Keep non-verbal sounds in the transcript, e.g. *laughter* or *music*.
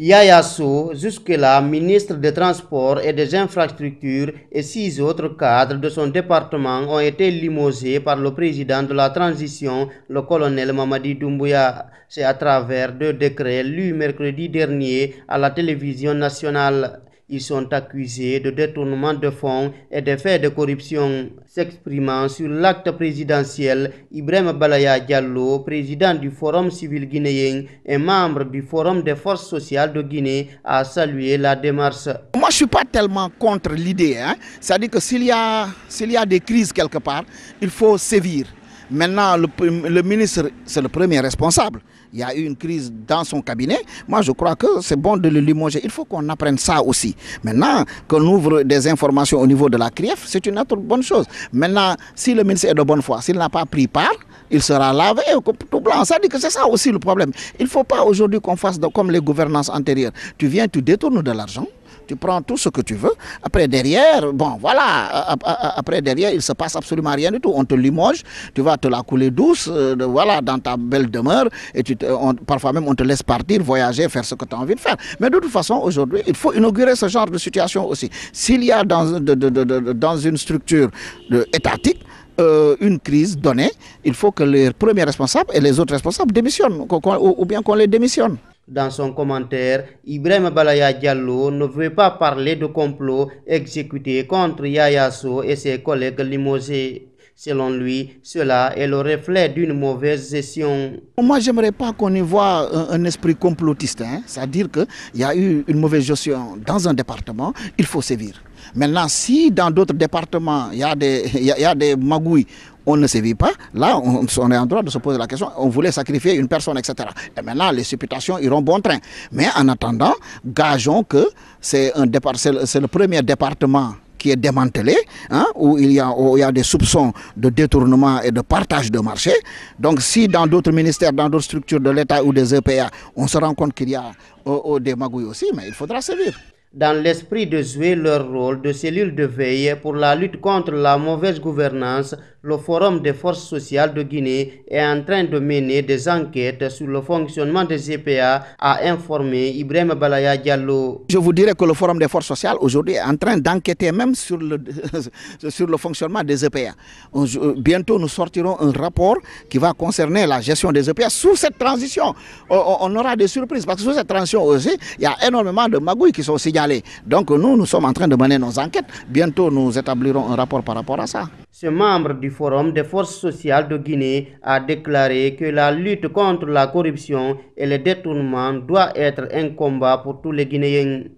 Yaya jusque-là ministre des Transports et des Infrastructures, et six autres cadres de son département ont été limogés par le président de la transition, le colonel Mamadi Doumbouya. C'est à travers deux décrets lus mercredi dernier à la télévision nationale. Ils sont accusés de détournement de fonds et de faits de corruption. S'exprimant sur l'acte présidentiel, Ibrahim Balaya Diallo, président du Forum civil guinéen et membre du Forum des forces sociales de Guinée, a salué la démarche. Moi, je ne suis pas tellement contre l'idée. Hein. C'est-à-dire que s'il y, a, y a des crises quelque part, il faut sévir. Maintenant, le, ministre, c'est le premier responsable. Il y a eu une crise dans son cabinet. Moi, je crois que c'est bon de le limoger. Il faut qu'on apprenne ça aussi. Maintenant, qu'on ouvre des informations au niveau de la CRIEF, c'est une autre bonne chose. Maintenant, si le ministre est de bonne foi, s'il n'a pas pris part, il sera lavé tout blanc. Ça dit que c'est ça aussi le problème. Il ne faut pas aujourd'hui qu'on fasse comme les gouvernances antérieures. Tu viens, tu détournes de l'argent tu prends tout ce que tu veux. Après, derrière, bon, voilà. Après, derrière, il se passe absolument rien du tout. On te limoge, tu vas te la couler douce, euh, voilà, dans ta belle demeure. Et tu parfois même, on te laisse partir, voyager, faire ce que tu as envie de faire. Mais de toute façon, aujourd'hui, il faut inaugurer ce genre de situation aussi. S'il y a dans, une structure étatique, euh, une crise donnée, il faut que les premiers responsables et les autres responsables démissionnent, ou bien qu'on les démissionne. Dans son commentaire, Ibrahim Balaya Diallo ne veut pas parler de complot exécuté contre Yayaso et ses collègues limosés. Selon lui, cela est le reflet d'une mauvaise gestion. Moi, n'aimerais pas qu'on y voit un, esprit complotiste. Hein. C'est-à-dire qu'il y a eu une mauvaise gestion dans un département, il faut sévir. Maintenant, si dans d'autres départements, il y, a des, *laughs* des magouilles, on ne sévit pas, là, on, on, est en droit de se poser la question, on voulait sacrifier une personne, etc. Et maintenant, les supputations iront bon train. Mais en attendant, gageons que c'est le premier département qui est démantelé, hein, où, il y a, des soupçons de détournement et de partage de marché. Donc si dans d'autres ministères, dans d'autres structures de l'État ou des EPA, on se rend compte qu'il y a des magouilles aussi, mais il faudra servir. dans l'esprit de jouer leur rôle de cellule de veille pour la lutte contre la mauvaise gouvernance le Forum des forces sociales de Guinée est en train de mener des enquêtes sur le fonctionnement des EPA, a informé Ibrahim Balaya Diallo. Je vous dirais que le Forum des forces sociales aujourd'hui est en train d'enquêter même sur le, *laughs* sur le fonctionnement des EPA. Euh, bientôt, nous sortirons un rapport qui va concerner la gestion des EPA sous cette transition. Euh, euh, on aura des surprises parce que sous cette transition aussi, il y a énormément de magouilles qui sont signalées. Donc nous, nous sommes en train de mener nos enquêtes. Bientôt, nous établirons un rapport par rapport à ça. Ce membre du Forum des forces sociales de Guinée a déclaré que la lutte contre la corruption et le détournement doit être un combat pour tous les Guinéens.